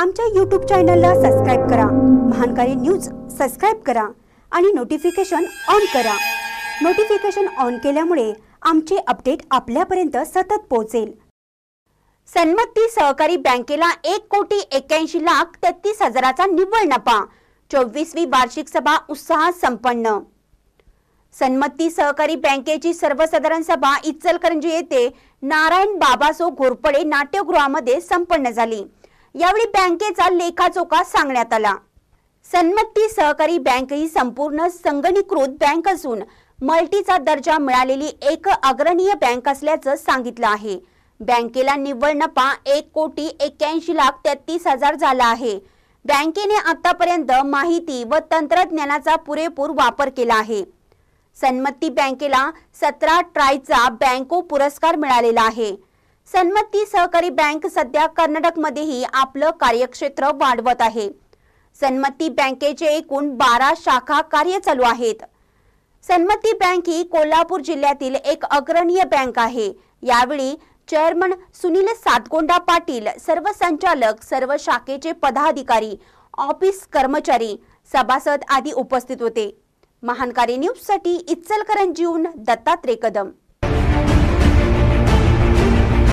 आमच्या यूट्यूब चॅनलला सबस्क्राईब करा महानकारी न्यूज सबस्क्राईब करा आणि नोटिफिकेशन ऑन करा नोटिफिकेशन ऑन केल्यामुळे आमचे अपडेट आपल्यापर्यंत सतत पोहोचेल सन्मत्ती सहकारी बँकेला एक कोटी एक्क्याऐंशी लाख तेहतीस हजाराचा निव्वळ नफा चोवीसवी वार्षिक सभा उत्साहात संपन्न सन्मती सहकारी बँकेची सर्वसाधारण सभा इचलकरंजी येथे नारायण बाबासो घोरपडे नाट्यगृहामध्ये संपन्न झाली यावेळी बँकेचा लेखाचोखा सांगण्यात आला सन्मती सहकारी बँक ही संपूर्ण संगणीकृत बँक असून मल्टीचा दर्जा मिळालेली एक अग्रणीय बँक असल्याचं सांगितलं आहे बँकेला निव्वळ नफा एक कोटी एक्क्याऐंशी लाख तेहतीस हजार झाला आहे बँकेने आतापर्यंत माहिती व तंत्रज्ञानाचा पुरेपूर वापर केला आहे सन्मती बँकेला सतरा ट्रायचा बँको पुरस्कार मिळालेला आहे सन्मती सहकारी बँक सध्या कर्नाटकमध्येही आपलं कार्यक्षेत्र वाढवत आहे सन्मती बँकेचे एकूण बारा शाखा कार्य चालू आहेत सन्मती बँक ही कोल्हापूर जिल्ह्यातील एक अग्रणीय बँक आहे यावेळी चेअरमन सुनील सातगोंडा पाटील सर्व संचालक सर्व शाखेचे पदाधिकारी ऑफिस कर्मचारी सभासद आदी उपस्थित होते महानकारी न्यूजसाठी इचलकरंजीहून दत्तात्रय कदम